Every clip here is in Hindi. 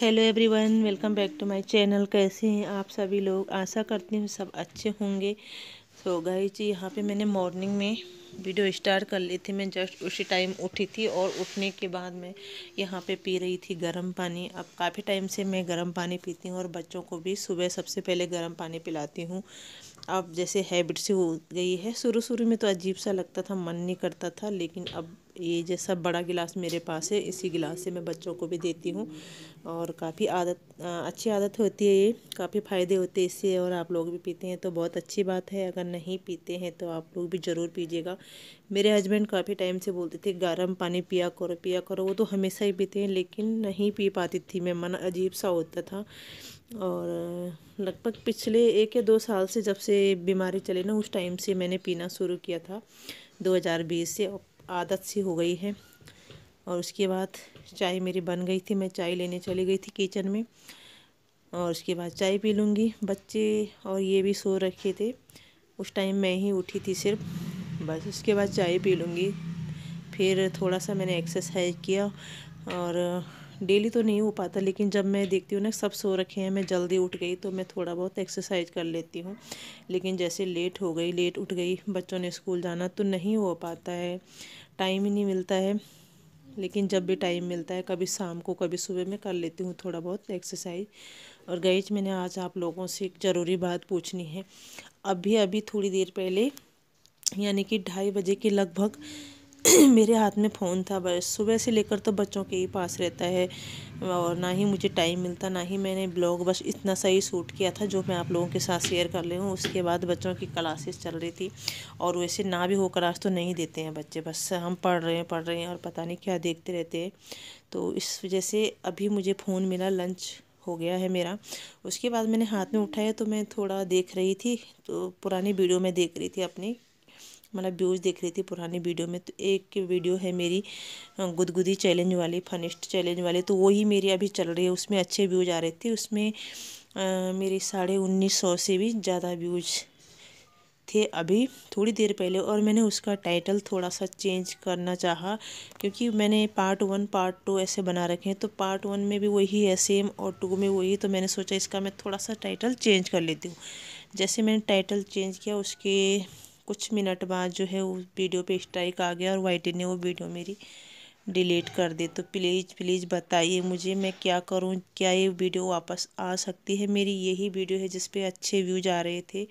hello everyone welcome back to my channel कैसे हैं आप सभी लोग आशा करती हूँ सब अच्छे होंगे सो so, गई जी यहाँ पे मैंने मॉर्निंग में वीडियो स्टार्ट कर ली थी मैं जस्ट उसी टाइम उठी थी और उठने के बाद मैं यहाँ पे पी रही थी गर्म पानी अब काफ़ी टाइम से मैं गर्म पानी पीती हूँ और बच्चों को भी सुबह सबसे पहले गर्म पानी पिलाती हूँ अब जैसे हैबिट से हो गई है शुरू शुरू में तो अजीब सा लगता था मन नहीं करता था लेकिन अब ये जैसा बड़ा गिलास मेरे पास है इसी गिलास से मैं बच्चों को भी देती हूँ और काफ़ी आदत अच्छी आदत होती है ये काफ़ी फ़ायदे होते हैं इससे और आप लोग भी पीते हैं तो बहुत अच्छी बात है अगर नहीं पीते हैं तो आप लोग भी ज़रूर पीजिएगा मेरे हस्बैंड काफ़ी टाइम से बोलते थे गर्म पानी पिया करो पिया करो वो तो हमेशा ही पीते हैं लेकिन नहीं पी पाती थी मैं मन अजीब सा होता था और लगभग पिछले एक या दो साल से जब से बीमारी चली ना उस टाइम से मैंने पीना शुरू किया था 2020 से आदत सी हो गई है और उसके बाद चाय मेरी बन गई थी मैं चाय लेने चली गई थी किचन में और उसके बाद चाय पी लूँगी बच्चे और ये भी सो रखे थे उस टाइम मैं ही उठी थी सिर्फ बस उसके बाद चाय पी लूँगी फिर थोड़ा सा मैंने एक्सरसाइज किया और डेली तो नहीं हो पाता लेकिन जब मैं देखती हूँ ना सब सो रखे हैं मैं जल्दी उठ गई तो मैं थोड़ा बहुत एक्सरसाइज कर लेती हूँ लेकिन जैसे लेट हो गई लेट उठ गई बच्चों ने स्कूल जाना तो नहीं हो पाता है टाइम ही नहीं मिलता है लेकिन जब भी टाइम मिलता है कभी शाम को कभी सुबह में कर लेती हूँ थोड़ा बहुत एक्सरसाइज और गई मैंने आज आप लोगों से एक ज़रूरी बात पूछनी है अभी अभी थोड़ी देर पहले यानी कि ढाई बजे के लगभग मेरे हाथ में फ़ोन था बस सुबह से लेकर तो बच्चों के ही पास रहता है और ना ही मुझे टाइम मिलता ना ही मैंने ब्लॉग बस इतना सा ही सूट किया था जो मैं आप लोगों के साथ शेयर कर ली हूँ उसके बाद बच्चों की क्लासेस चल रही थी और वैसे ना भी हो क्लास तो नहीं देते हैं बच्चे बस हम पढ़ रहे हैं पढ़ रहे हैं और पता नहीं क्या देखते रहते हैं तो इस वजह से अभी मुझे फ़ोन मिला लंच हो गया है मेरा उसके बाद मैंने हाथ में उठाया तो मैं थोड़ा देख रही थी तो पुरानी वीडियो में देख रही थी अपनी मतलब व्यूज़ देख रही थी पुरानी वीडियो में तो एक वीडियो है मेरी गुदगुदी चैलेंज वाली फनिस्ट चैलेंज वाली तो वही मेरी अभी चल रही है उसमें अच्छे व्यूज़ आ रहे थे उसमें मेरे साढ़े उन्नीस सौ से भी ज़्यादा व्यूज़ थे अभी थोड़ी देर पहले और मैंने उसका टाइटल थोड़ा सा चेंज करना चाहा क्योंकि मैंने पार्ट वन पार्ट टू ऐसे बना रखे हैं तो पार्ट वन में भी वही है सेम और टू में वही तो मैंने सोचा इसका मैं थोड़ा सा टाइटल चेंज कर लेती हूँ जैसे मैंने टाइटल चेंज किया उसके कुछ मिनट बाद जो है उस वीडियो पे स्ट्राइक आ गया और वाइटी ने वो वीडियो मेरी डिलीट कर दी तो प्लीज़ प्लीज़ बताइए मुझे मैं क्या करूँ क्या ये वीडियो वापस आ सकती है मेरी यही वीडियो है जिसपे अच्छे व्यूज आ रहे थे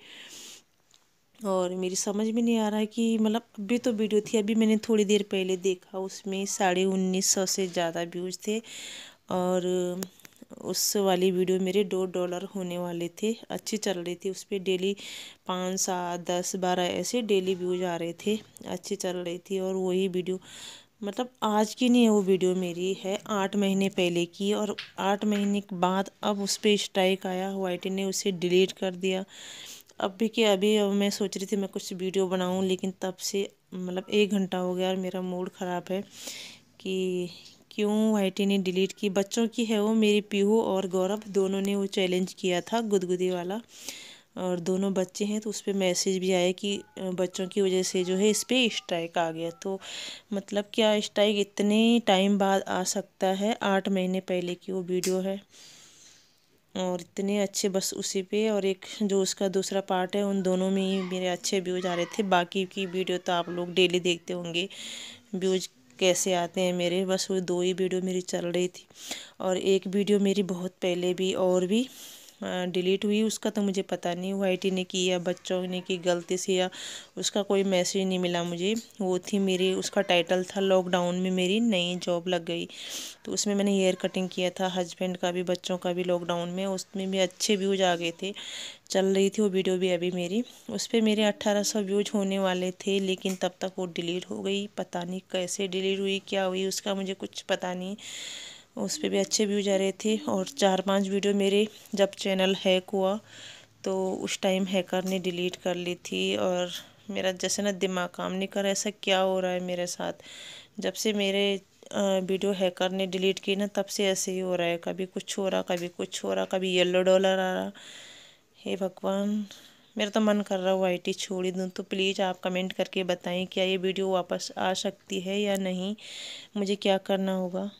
और मेरी समझ में नहीं आ रहा है कि मतलब अभी तो वीडियो थी अभी मैंने थोड़ी देर पहले देखा उसमें साढ़े उन्नीस सौ से ज़्यादा व्यूज थे और उस वाली वीडियो मेरे दो डॉलर होने वाले थे अच्छी चल रही थी उस पर डेली पाँच सात दस बारह ऐसे डेली व्यूज आ रहे थे अच्छी चल रही थी और वही वीडियो मतलब आज की नहीं है वो वीडियो मेरी है आठ महीने पहले की और आठ महीने के बाद अब उस पर स्ट्राइक आया वाइट ने उसे डिलीट कर दिया अब भी कि अभी अब मैं सोच रही थी मैं कुछ वीडियो बनाऊं लेकिन तब से मतलब एक घंटा हो गया और मेरा मूड ख़राब है कि क्यों वाइटी ने डिलीट की बच्चों की है वो मेरी पीहू और गौरव दोनों ने वो चैलेंज किया था गुदगुदी वाला और दोनों बच्चे हैं तो उस पर मैसेज भी आया कि बच्चों की वजह से जो है इस पर स्ट्राइक आ गया तो मतलब क्या स्ट्राइक इतने टाइम बाद आ सकता है आठ महीने पहले की वो वीडियो है और इतने अच्छे बस उसी पे और एक जो उसका दूसरा पार्ट है उन दोनों में ही मेरे अच्छे व्यूज आ रहे थे बाकी की वीडियो तो आप लोग डेली देखते होंगे व्यूज कैसे आते हैं मेरे बस वो दो ही वीडियो मेरी चल रही थी और एक वीडियो मेरी बहुत पहले भी और भी डिलीट हुई उसका तो मुझे पता नहीं वाइटी ने की या बच्चों ने की गलती से या उसका कोई मैसेज नहीं मिला मुझे वो थी मेरी उसका टाइटल था लॉकडाउन में मेरी नई जॉब लग गई तो उसमें मैंने हेयर कटिंग किया था हस्बैंड का भी बच्चों का भी लॉकडाउन में उसमें भी अच्छे व्यूज़ आ गए थे चल रही थी वो वीडियो भी अभी मेरी उस पर मेरे अट्ठारह व्यूज होने वाले थे लेकिन तब तक वो डिलीट हो गई पता नहीं कैसे डिलीट हुई क्या हुई उसका मुझे कुछ पता नहीं उस पर भी अच्छे व्यूज आ रहे थे और चार पांच वीडियो मेरे जब चैनल हैक हुआ तो उस टाइम हैकर ने डिलीट कर ली थी और मेरा जैसे ना दिमाग काम नहीं कर ऐसा क्या हो रहा है मेरे साथ जब से मेरे वीडियो हैकर ने डिलीट की ना तब से ऐसे ही हो रहा है कभी कुछ हो रहा कभी कुछ हो रहा कभी येलो डॉलर आ रहा हे भगवान मेरा तो मन कर रहा हूँ आई छोड़ ही दूँ तो प्लीज़ आप कमेंट करके बताएं क्या ये वीडियो वापस आ सकती है या नहीं मुझे क्या करना होगा